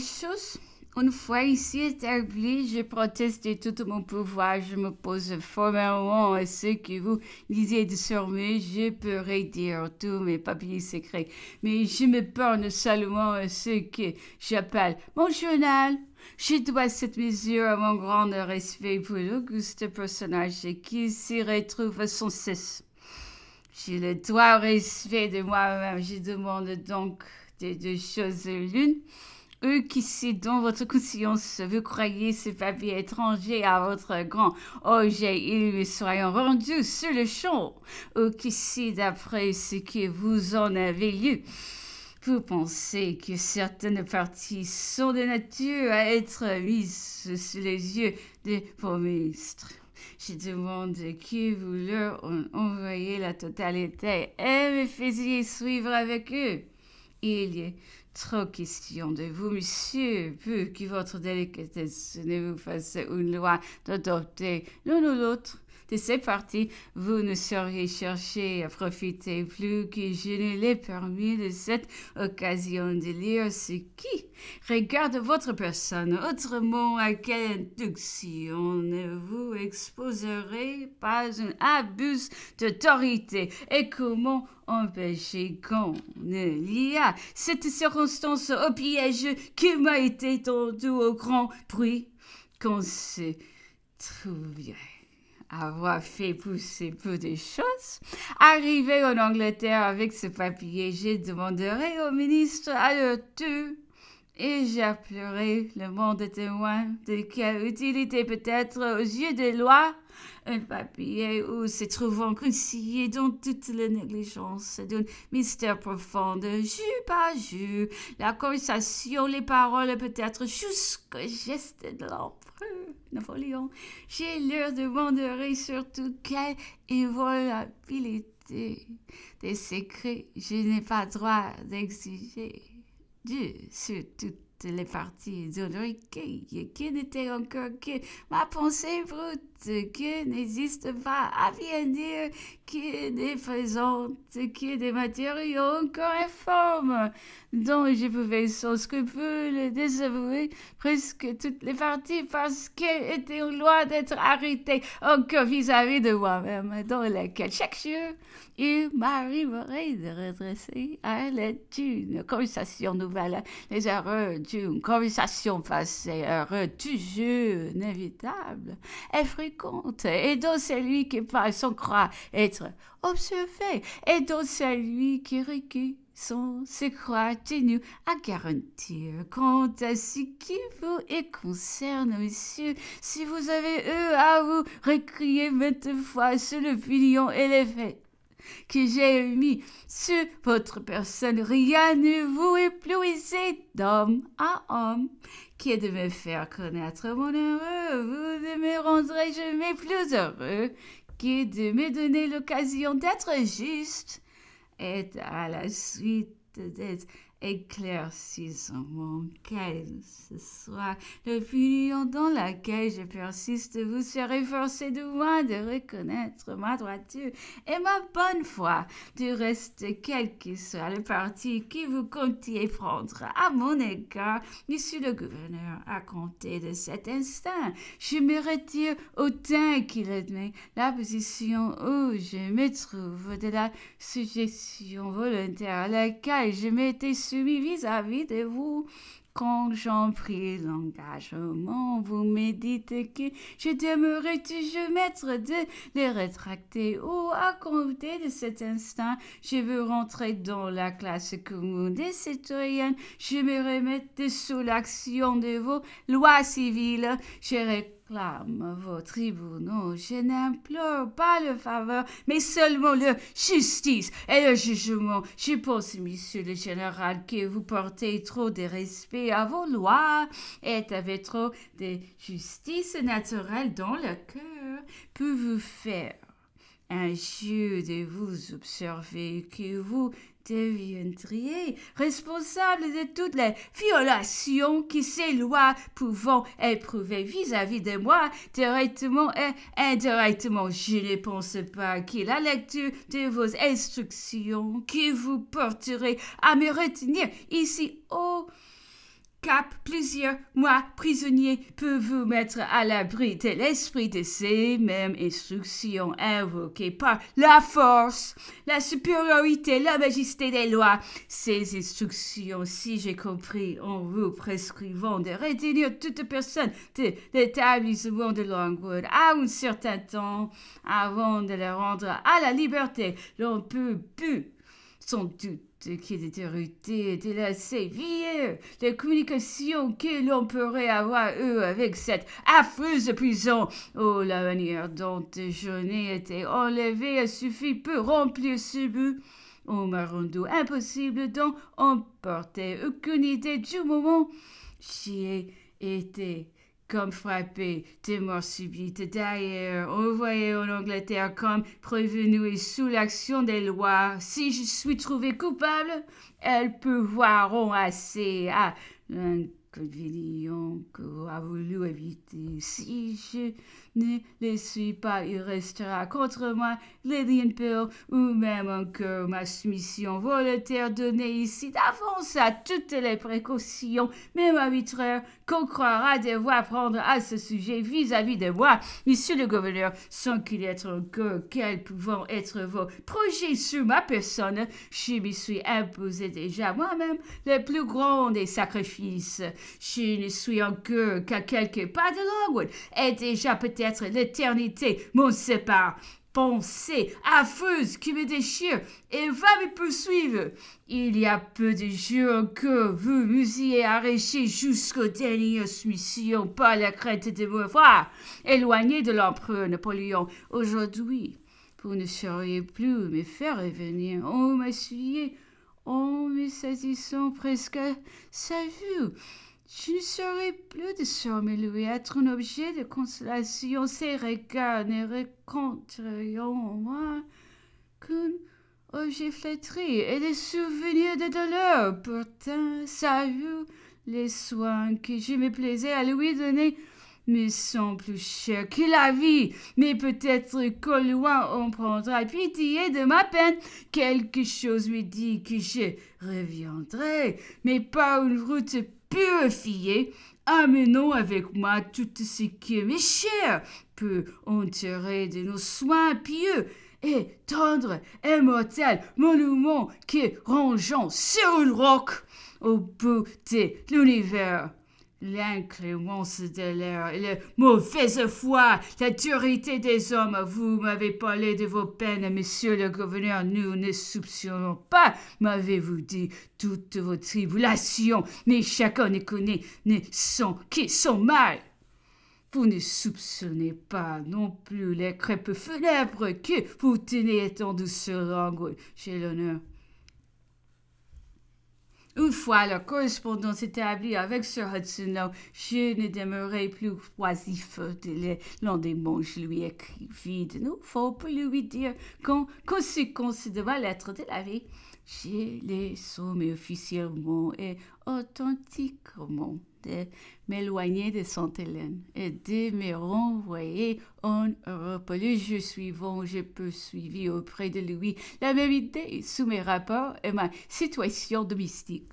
choses. Une fois ici établi, je proteste de tout mon pouvoir. Je m'oppose formellement à ce que vous disiez désormais. Je pourrais dire tous mes papiers secrets, mais je me borne seulement à ce que j'appelle mon journal. Je dois cette mesure à mon grand respect pour l'auguste personnage qui s'y retrouve sans cesse. J'ai le droit au respect de moi-même. Je demande donc des deux choses l'une eux qui dans votre conscience vous croyez ce papier étranger à votre grand objet, ils lui seront rendus sur le champ, ou qui d'après ce que vous en avez lu, vous pensez que certaines parties sont de nature à être mises sous les yeux des ministres. Je demande que vous leur envoyez la totalité et me faisiez suivre avec eux. Il Trop question de vous, monsieur, vu que votre délicatesse ne vous fasse une loi d'adopter l'un ou l'autre de ces parties, vous ne sauriez chercher à profiter plus que je ne l'ai permis de cette occasion de lire ce qui regarde votre personne, autrement à quelle induction ne vous exposerez pas un abus d'autorité et comment empêcher qu'on ne à cette circonstance au piège qui m'a été tendue au grand bruit qu'on se avoir fait pousser peu de choses. Arrivé en Angleterre avec ce papier, j'ai demanderai au ministre à le tuer. et j'appellerai le monde témoin de quelle utilité peut-être aux yeux des lois un papier où se trouvant concilié dans toute la négligence d'un mystère profond, jus par jus, la conversation, les paroles peut-être jusqu'au geste de l'homme. Napoléon, j'ai l'air de sur surtout quelle inviolabilité des secrets je n'ai pas droit d'exiger. Dieu sur les parties idéologiques qui n'étaient encore que ma pensée brute, qui n'existe pas, à bien dire, qui n'est présente, qui est des matériaux encore informes, dont je pouvais sans scrupule désavouer presque toutes les parties parce qu'elles étaient loin d'être arrêtées encore vis-à-vis de moi-même, dans laquelle chaque jour il m'arriverait de redresser à l'aide d'une conversation nouvelle les erreurs du une conversation passée, heureuse, toujours inévitable, et fréquente, et dont celui qui parle s'en croit être observé, et dont celui qui recueille se croit tenu à garantir quant à ce qui vous est concerne, monsieur. Si vous avez eu à vous récrier maintes fois sur l'opinion élevée que j'ai mis sur votre personne, rien ne vous éplouissait d'homme à homme, Que de me faire connaître mon heureux, vous ne me rendrez jamais plus heureux, Que de me donner l'occasion d'être juste, et à la suite d'être éclaircissant mon calme ce soir. L'opinion dans laquelle je persiste, vous serez forcé de moi de reconnaître ma droiture et ma bonne foi. Du reste, quel que soit le parti que vous comptiez prendre à mon égard, monsieur le gouverneur, à compter de cet instant, je me retire autant qu'il admet la position où je me trouve de la suggestion volontaire à laquelle je m'étais vis-à-vis de vous. Quand j'en pris l'engagement, vous me dites que je demeurerai toujours maître de les rétracter ou à compter de cet instant, je veux rentrer dans la classe commune des citoyens, je me remets sous l'action de vos lois civiles, Clame vos tribunaux. Je n'implore pas le faveur, mais seulement la justice et le jugement. Je pense, monsieur le général, que vous portez trop de respect à vos lois et avez trop de justice naturelle dans le cœur. peut vous faire ainsi de vous observer que vous deviendriez responsable de toutes les violations que ces lois pouvant éprouver vis-à-vis de moi, directement et indirectement. Je ne pense pas que la lecture de vos instructions qui vous porterez à me retenir ici au... Oh cap, plusieurs mois prisonniers, peut vous mettre à l'abri de l'esprit de ces mêmes instructions invoquées par la force, la supériorité, la majesté des lois. Ces instructions, si j'ai compris, en vous prescrivant de retenir toute personne de l'établissement de Longwood à un certain temps avant de la rendre à la liberté, l'on peut plus sans doute ce qui était routé était la séville, Les communication que l'on pourrait avoir eux avec cette affreuse prison. Oh, la manière dont n'ai été enlevé a suffi pour remplir ce but. Au Marondo, impossible d'en emporter aucune idée du moment. J'y ai été comme frappé de morts subite. D'ailleurs, envoyé en Angleterre comme prévenu et sous l'action des lois, si je suis trouvé coupable, elles pourront assez à que a voulu éviter. Si je ne le suis pas, il restera contre moi Lillian Pearl, ou même encore ma soumission volontaire donnée ici d'avance à toutes les précautions, même arbitraires, qu'on croira devoir prendre à ce sujet vis-à-vis de moi, monsieur le gouverneur, sans qu'il y ait que quels pouvant être vos projets sur ma personne, je me suis imposé déjà moi-même le plus grand des sacrifices. Je ne suis encore qu'à quelques pas de Longwood, et déjà peut-être l'éternité m'en sépare pensée affreuse qui me déchire et va me poursuivre. Il y a peu de jours que vous m'usiez arraché jusqu'au dernier soumission par la crainte de me voir éloigné de l'empereur Napoléon. Aujourd'hui, vous ne sauriez plus me faire revenir. On m'essuyait en me saisissant presque sa vue. Je ne saurais plus désormais lui être un objet de consolation. Ses regards ne rencontreront en moi qu'un objet flétri et des souvenirs de douleur. Pourtant, ça eut les soins que je me plaisais à lui donner mais sont plus chers que la vie. Mais peut-être qu'au loin on prendra pitié de ma peine. Quelque chose lui dit que je reviendrai, mais pas une route purifié, amenons avec moi tout ce qui mes cher, peut enterrer de nos soins pieux, et tendre, immortel, monument qui rangeant sur le roc au bout de l'univers. L'inclémence de l'air la mauvaise foi, la durité des hommes. Vous m'avez parlé de vos peines, monsieur le gouverneur. Nous ne soupçonnons pas, m'avez-vous dit, toutes vos tribulations, mais chacun ne connaît, ne sont qui sont mal. Vous ne soupçonnez pas non plus les crêpes funèbres que vous tenez en douce l'angle, j'ai l'honneur fois la correspondance établie avec Sir Hudson je ne demeurai plus oisif. L'un des je lui écrivis de nouveau pour lui dire qu'en conséquence de ma lettre de la vie, je les soumis officiellement et authentiquement de m'éloigner de Sainte-Hélène et de me renvoyer en Europe. Le jour suivant, peux poursuivi auprès de lui la même idée sous mes rapports et ma situation domestique.